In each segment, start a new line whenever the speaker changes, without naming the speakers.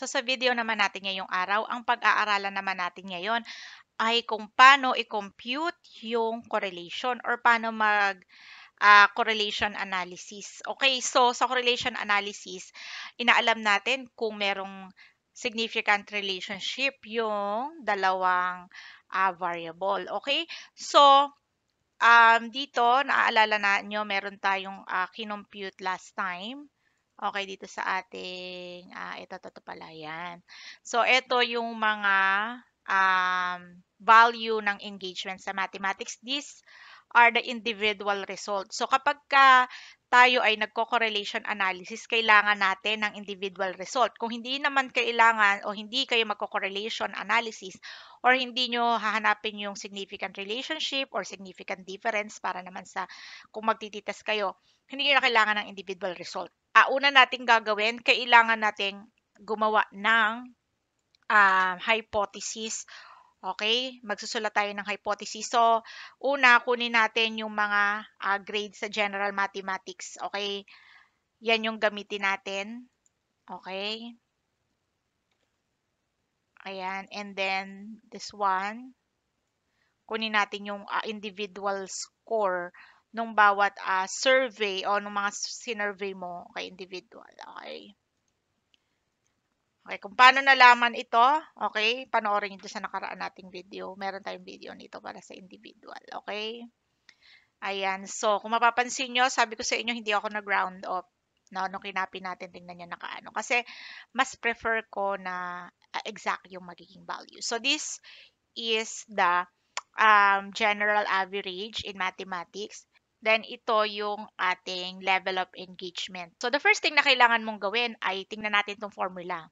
So sa video naman natin ngayong araw, ang pag-aaralan naman natin ngayon ay kung paano i-compute yung correlation or paano mag uh, correlation analysis. Okay, so sa correlation analysis, inaalam natin kung merong significant relationship yung dalawang uh, variable. Okay, so um, dito, naaalala na nyo, meron tayong uh, kinompute last time Okay, dito sa ating, uh, ito, ito, pala, yan. So, ito yung mga um, value ng engagement sa mathematics. These are the individual results. So, kapag ka tayo ay nagko-correlation analysis, kailangan natin ng individual result. Kung hindi naman kailangan o hindi kayo magko-correlation analysis or hindi nyo hahanapin yung significant relationship or significant difference para naman sa kung magtititas kayo, hindi nyo na kailangan ng individual result uh, una nating gagawin, kailangan nating gumawa ng uh, hypothesis. Okay? Magsusulat tayo ng hypothesis. So, una, kunin natin yung mga uh, grades sa general mathematics. Okay? Yan yung gamitin natin. Okay? Ayan. And then, this one. Kunin natin yung uh, individual score nung bawat uh, survey o nung mga sinurvey mo kay individual. Okay. Okay, kung paano nalaman ito, okay, panoorin nyo sa nakaraan nating video. Meron tayong video nito para sa individual, okay? Ayan, so kung mapapansin nyo, sabi ko sa inyo, hindi ako nag ground up no, nung kinapin natin, tingnan nyo nakaano. Kasi, mas prefer ko na uh, exact yung magiging value. So, this is the um, general average in mathematics then ito yung ating level of engagement. So, the first thing na kailangan mong gawin ay tingnan natin itong formula.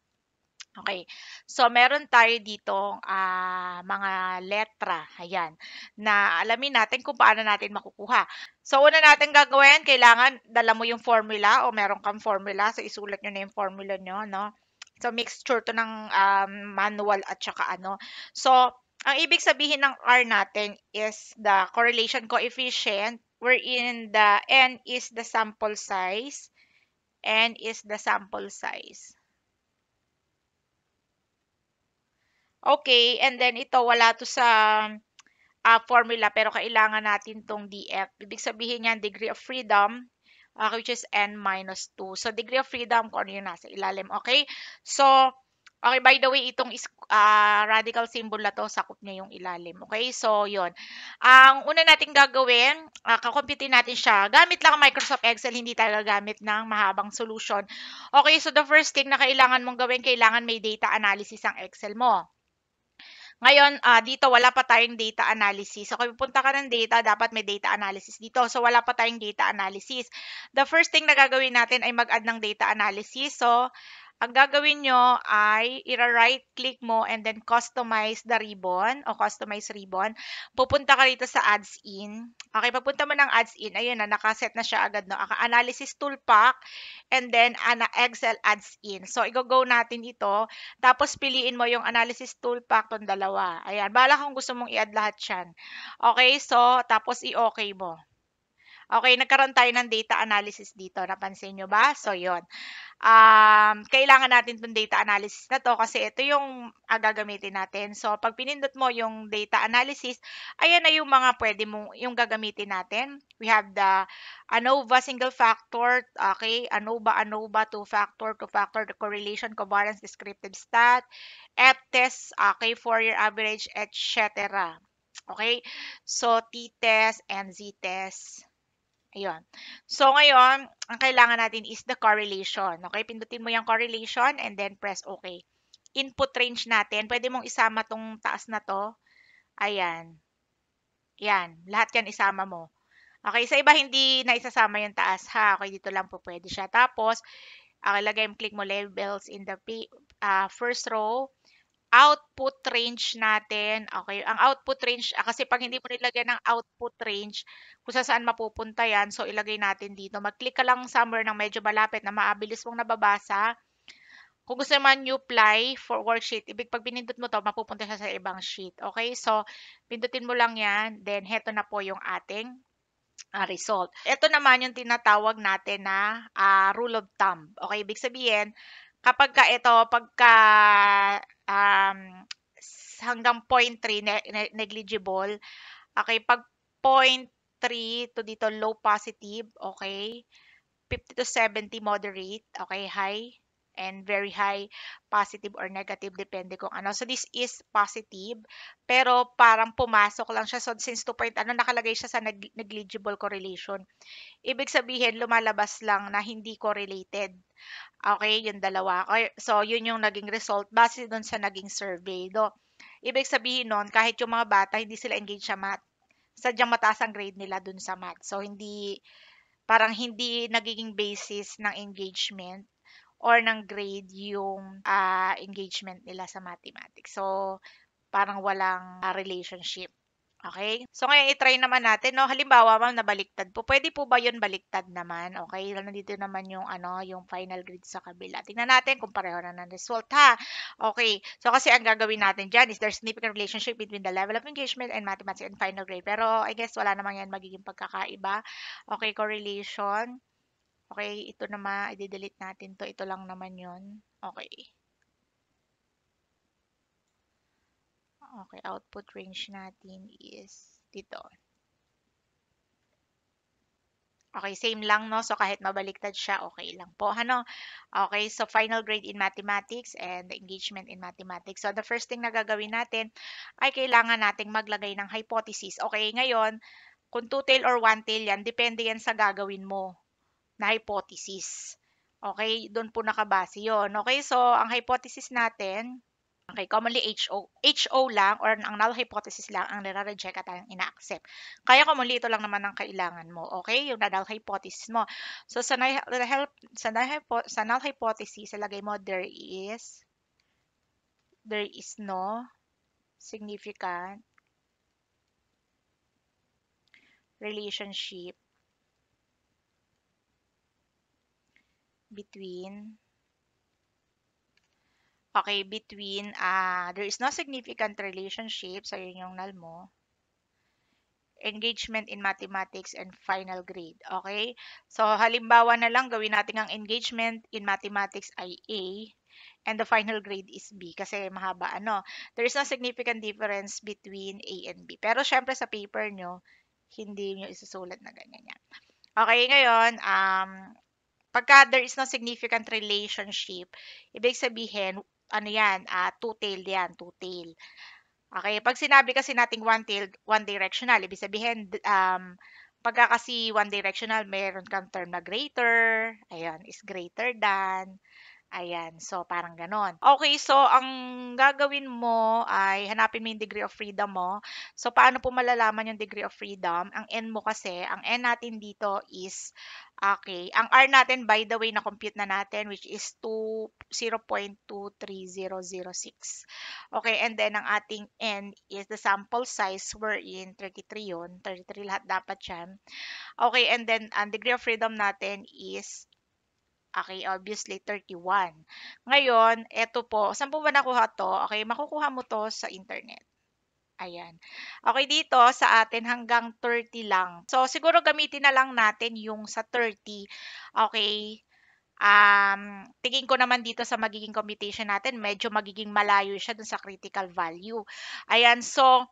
Okay. So, meron tayo dito uh, mga letra. Ayan. Na alamin natin kung paano natin makukuha. So, una natin gagawin, kailangan dala mo yung formula o meron kang formula. So, isulat nyo na yung formula nyo, no? So, mixture to ng um, manual at saka ano. So, ang ibig sabihin ng R natin is the correlation coefficient wherein the n is the sample size. n is the sample size. Okay, and then ito wala to sa uh, formula pero kailangan natin tong df. Ibig sabihin yan, degree of freedom uh, which is n minus 2. So, degree of freedom kung ano yung nasa ilalim. Okay? So, Okay, by the way, itong uh, radical symbol na to, sakop niya yung ilalim. Okay, so yon. Ang una nating gagawin, uh, ah, kakomputin natin siya. Gamit lang Microsoft Excel, hindi tayo gagamit ng mahabang solution. Okay, so the first thing na kailangan mong gawin, kailangan may data analysis ang Excel mo. Ngayon, uh, dito wala pa tayong data analysis. So, kung pupunta ka ng data, dapat may data analysis dito. So, wala pa tayong data analysis. The first thing na gagawin natin ay mag-add ng data analysis. So, ang gagawin nyo ay i right click mo and then customize the ribbon o customize ribbon. Pupunta ka rito sa ads in. Okay, pagpunta mo ng ads in, ayun na, nakaset na siya agad. No? Analysis tool pack and then ana Excel ads in. So, i-go natin ito. Tapos, piliin mo yung analysis tool pack tong dalawa. Ayan, bala kung gusto mong i-add lahat yan. Okay, so, tapos i-okay mo. Okay, nagkaroon tayo ng data analysis dito. Napansin nyo ba? So, yon um, kailangan natin itong data analysis na to kasi ito yung gagamitin natin. So, pag pinindot mo yung data analysis, ayan na yung mga pwede mong, yung gagamitin natin. We have the ANOVA single factor, okay, ANOVA, ANOVA, two factor, two factor, the correlation, covariance, descriptive stat, F test, okay, four-year average, etc. Okay, so T-test and Z-test. Ayun. So, ngayon, ang kailangan natin is the correlation. Okay, pindutin mo yung correlation and then press OK. Input range natin, pwede mong isama tong taas na to. Ayan. Yan, lahat yan isama mo. Okay, sa iba hindi na isasama yung taas ha. Okay, dito lang po pwede siya. Tapos, okay, ah, lagay mo, click mo labels in the uh, first row output range natin. Okay, ang output range, ah, kasi pag hindi mo nilagay ng output range, kung saan mapupunta yan, so ilagay natin dito. Mag-click ka lang somewhere ng medyo malapit na maabilis mong nababasa. Kung gusto naman new apply for worksheet, ibig pag pinindot mo to, mapupunta siya sa ibang sheet. Okay, so pindutin mo lang yan, then heto na po yung ating uh, result. Ito naman yung tinatawag natin na uh, rule of thumb. Okay, ibig sabihin, kapag ka ito, pagka um, hanggang 0.3 ne- ne- negligible, okay, pag point 3 to dito low positive, okay, 50 to 70 moderate, okay, high, and very high positive or negative depende kung ano. So this is positive pero parang pumasok lang siya so since 2 point ano nakalagay siya sa negligible correlation. Ibig sabihin lumalabas lang na hindi correlated. Okay, yung dalawa. So yun yung naging result base doon sa naging survey. Do. Ibig sabihin noon kahit yung mga bata hindi sila engaged sa math. Sadyang mataas ang grade nila doon sa math. So hindi parang hindi nagiging basis ng engagement or ng grade yung uh, engagement nila sa mathematics. So, parang walang uh, relationship. Okay? So, ngayon, itry naman natin, no? Halimbawa, ma'am, nabaliktad po. Pwede po ba yun baliktad naman? Okay? Nandito naman yung, ano, yung final grade sa kabila. Tingnan natin kung pareho na ng result, ha? Okay. So, kasi ang gagawin natin dyan is there's significant relationship between the level of engagement and mathematics and final grade. Pero, I guess, wala namang yan magiging pagkakaiba. Okay, correlation Okay, ito na ma-delete natin to. Ito lang naman yon Okay. Okay, output range natin is dito. Okay, same lang, no? So, kahit mabaliktad siya, okay lang po. Ano? Okay, so final grade in mathematics and engagement in mathematics. So, the first thing na gagawin natin ay kailangan nating maglagay ng hypothesis. Okay, ngayon, kung two-tail or one-tail yan, depende yan sa gagawin mo na hypothesis. Okay, doon po nakabase yon. Okay, so ang hypothesis natin, okay, commonly HO, HO lang or ang null hypothesis lang ang nire-reject at ang ina-accept. Kaya commonly ito lang naman ang kailangan mo, okay, yung null hypothesis mo. So sa, help, sa, null, sa null hypothesis, ilagay mo there is, there is no significant relationship between Okay, between uh, there is no significant relationship sa so yun yung null mo. Engagement in mathematics and final grade. Okay? So, halimbawa na lang, gawin natin ang engagement in mathematics ay A and the final grade is B kasi mahaba ano. There is no significant difference between A and B. Pero syempre sa paper nyo, hindi nyo isusulat na ganyan yan. Okay, ngayon, um, Pagka there is no significant relationship, ibig sabihin, ano yan, uh, two-tailed yan, two-tailed. Okay, pag sinabi kasi nating one-tailed, one-directional, ibig sabihin, um, pagka kasi one-directional, meron kang term na greater, ayan, is greater than, Ayan, so parang ganon. Okay, so ang gagawin mo ay hanapin mo yung degree of freedom mo. So paano po malalaman yung degree of freedom? Ang n mo kasi, ang n natin dito is, okay, ang r natin by the way na compute na natin which is 2, 0.23006. Okay, and then ang ating n is the sample size wherein 33 yun, 33 lahat dapat yan. Okay, and then ang degree of freedom natin is Okay, obviously 31. Ngayon, eto po, saan po ba nakuha to? Okay, makukuha mo to sa internet. Ayan. Okay, dito sa atin hanggang 30 lang. So, siguro gamitin na lang natin yung sa 30. Okay, um, tingin ko naman dito sa magiging computation natin, medyo magiging malayo siya dun sa critical value. Ayan, so,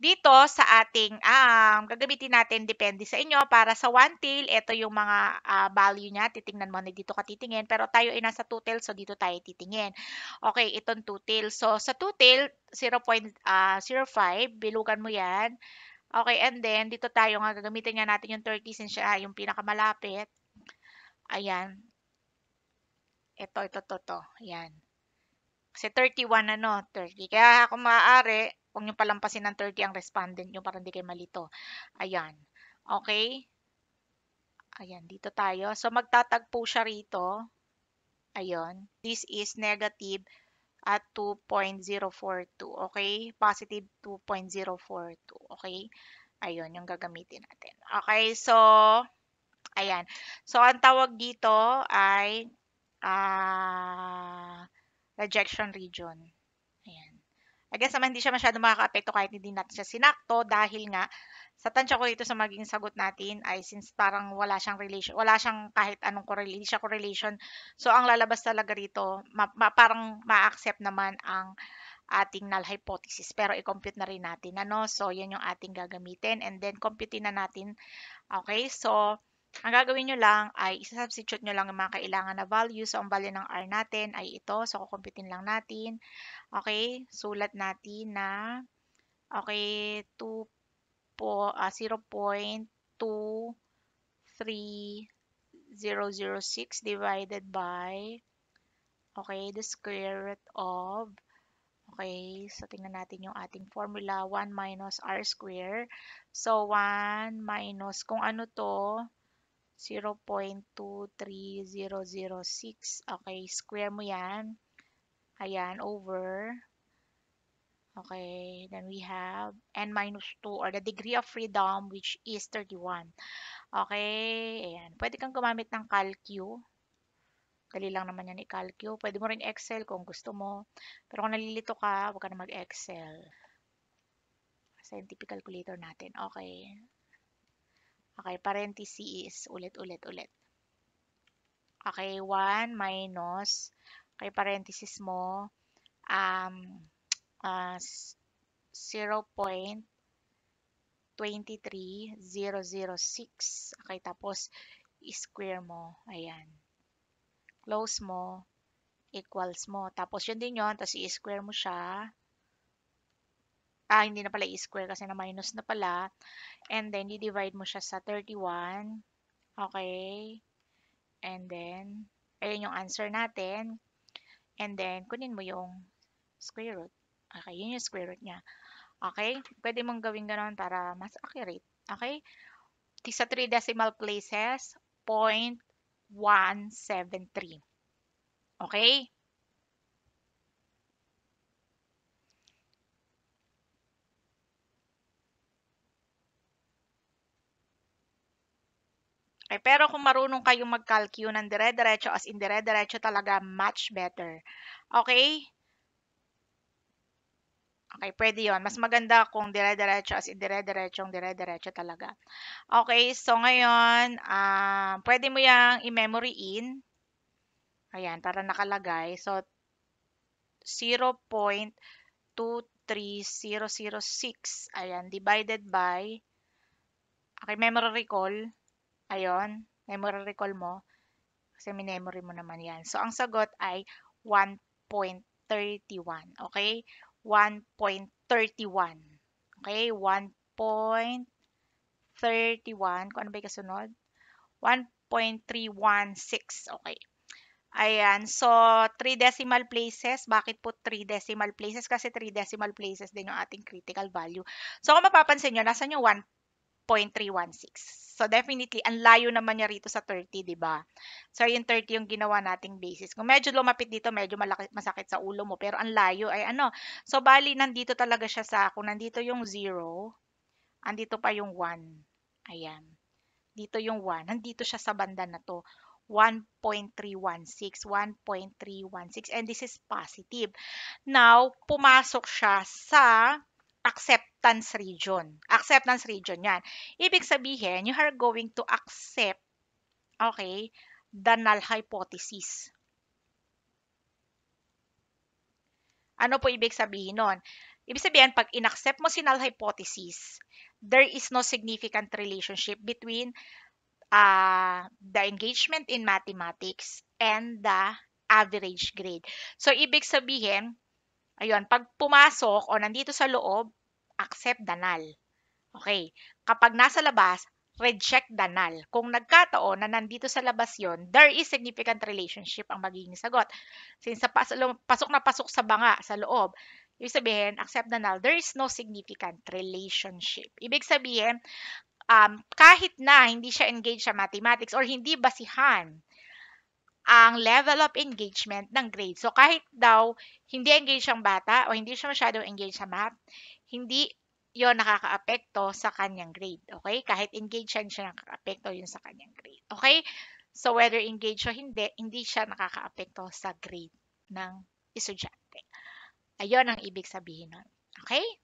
dito sa ating um, gagamitin natin depende sa inyo para sa 1 tail ito yung mga uh, value niya titingnan mo na dito ka titingin pero tayo ay nasa 2 tail so dito tayo titingin okay itong 2 tail so sa 2 tail 0.05 ah, bilugan mo yan okay and then dito tayo nga gagamitin nga natin yung 30 since siya yung pinakamalapit ayan ito ito to to ayan kasi 31 ano 30 kaya kung maaari Huwag nyo palampasin ng 30 ang respondent nyo para hindi kayo malito. Ayan. Okay? Ayan, dito tayo. So, magtatagpo siya rito. Ayan. This is negative at 2.042. Okay? Positive 2.042. Okay? Ayun, yung gagamitin natin. Okay, so, ayan. So, ang tawag dito ay uh, rejection region. I guess naman hindi siya masyado makakaapekto kahit hindi natin siya sinakto dahil nga sa tansya ko ito sa maging sagot natin ay since parang wala siyang relation, wala siyang kahit anong correlation, hindi siya correlation. So ang lalabas talaga rito, ma, ma, parang ma-accept naman ang ating null hypothesis pero i-compute na rin natin ano so yan yung ating gagamitin and then compute na natin okay so ang gagawin nyo lang ay isa-substitute nyo lang yung mga kailangan na value. So, ang value ng R natin ay ito. So, kukumpitin lang natin. Okay, sulat natin na okay, 2 po, uh, ah, 0.23006 divided by okay, the square root of Okay, so tingnan natin yung ating formula, 1 minus r square. So, 1 minus, kung ano to, 0.23006. Okay, square mo yan. Ayan, over. Okay, then we have n minus 2 or the degree of freedom which is 31. Okay, ayan. Pwede kang gumamit ng CalQ. Dali lang naman yan i-CalQ. Pwede mo rin Excel kung gusto mo. Pero kung nalilito ka, huwag ka na mag-Excel. Kasi typical calculator natin. Okay. Okay, parenthesis. Ulit, ulit, ulit. Okay, 1 minus, okay, parenthesis mo, um, uh, ah, 0.23006. Okay, tapos, square mo. Ayan. Close mo, equals mo. Tapos, yun din yun. Tapos, i-square mo siya. Ah, hindi na pala i-square kasi na minus na pala. And then, i divide mo siya sa 31. Okay. And then, ayun yung answer natin. And then, kunin mo yung square root. Okay, yun yung square root niya. Okay? Pwede mong gawin ganun para mas accurate. Okay? Sa 3 decimal places, 0.173. Okay? Okay, pero kung marunong kayong mag-calcu calc ng dire-diretso as in dire-diretso talaga, much better. Okay? Okay, pwede yon. Mas maganda kung dire-diretso as in dire-diretso yung dire-diretso talaga. Okay, so ngayon, uh, pwede mo yang i-memory in. Ayan, para nakalagay. So, 0.23006. Ayan, divided by, okay, memory recall. Ayon, memory recall mo. Kasi minemory mo naman yan. So, ang sagot ay 1.31. Okay? 1.31. Okay? 1.31. Kung ano ba yung kasunod? 1.316. Okay. Ayan. So, 3 decimal places. Bakit po 3 decimal places? Kasi 3 decimal places din yung ating critical value. So, kung mapapansin nyo, nasa yung 1 0.316. So definitely, ang layo naman niya rito sa 30, di ba? So yung 30 yung ginawa nating basis. Kung medyo lumapit dito, medyo malaki, masakit sa ulo mo, pero ang layo ay ano. So bali, nandito talaga siya sa, kung nandito yung 0, andito pa yung 1. Ayan. Dito yung 1. Nandito siya sa banda na to. 1.316, 1.316, and this is positive. Now, pumasok siya sa acceptance region. Acceptance region yan. Ibig sabihin, you are going to accept, okay, the null hypothesis. Ano po ibig sabihin nun? Ibig sabihin, pag inaccept mo si null hypothesis, there is no significant relationship between uh, the engagement in mathematics and the average grade. So, ibig sabihin, Ayun, pag pumasok o nandito sa loob, accept danal. Okay. Kapag nasa labas, reject the null. Kung nagkataon na nandito sa labas yon, there is significant relationship ang magiging sagot. Since pasok na pasok sa banga, sa loob, ibig sabihin, accept danal, there is no significant relationship. Ibig sabihin, um, kahit na hindi siya engaged sa mathematics or hindi basihan ang level of engagement ng grade. So, kahit daw hindi engaged ang bata o hindi siya masyadong engaged sa math, hindi yon nakakaapekto sa kanyang grade. Okay? Kahit engaged siya, hindi siya nakakaapekto yun sa kanyang grade. Okay? So, whether engaged o hindi, hindi siya nakakaapekto sa grade ng estudyante. Ayon ang ibig sabihin nun. Okay?